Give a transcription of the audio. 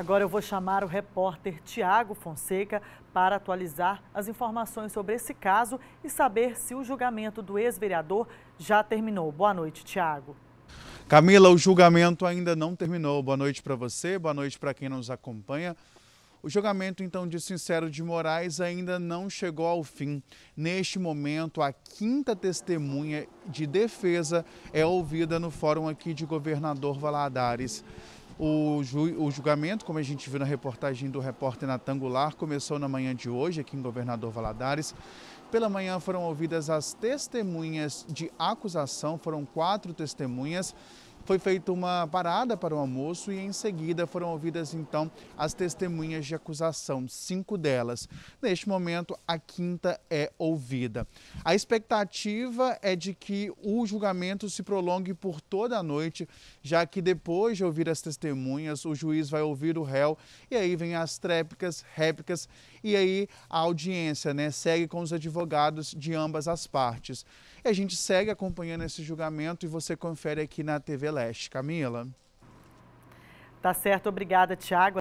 Agora eu vou chamar o repórter Tiago Fonseca para atualizar as informações sobre esse caso e saber se o julgamento do ex-vereador já terminou. Boa noite, Tiago. Camila, o julgamento ainda não terminou. Boa noite para você, boa noite para quem nos acompanha. O julgamento, então, de Sincero de Moraes ainda não chegou ao fim. Neste momento, a quinta testemunha de defesa é ouvida no fórum aqui de Governador Valadares. O, ju, o julgamento, como a gente viu na reportagem do repórter Natangular, começou na manhã de hoje aqui em Governador Valadares. Pela manhã foram ouvidas as testemunhas de acusação, foram quatro testemunhas foi feita uma parada para o almoço e em seguida foram ouvidas então as testemunhas de acusação, cinco delas. Neste momento, a quinta é ouvida. A expectativa é de que o julgamento se prolongue por toda a noite, já que depois de ouvir as testemunhas, o juiz vai ouvir o réu e aí vem as trépicas, réplicas e aí a audiência, né, segue com os advogados de ambas as partes. E a gente segue acompanhando esse julgamento e você confere aqui na TV Leste. Camila. Tá certo, obrigada, Tiago.